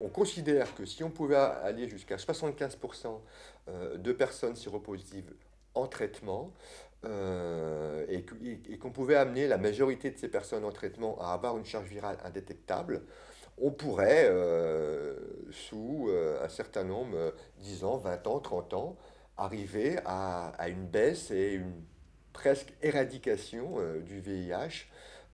On considère que si on pouvait aller jusqu'à 75% euh, de personnes siropositives en traitement, euh, et, qu'on pouvait amener la majorité de ces personnes en traitement à avoir une charge virale indétectable, on pourrait, euh, sous un certain nombre, 10 ans, 20 ans, 30 ans, arriver à une baisse et une presque éradication du VIH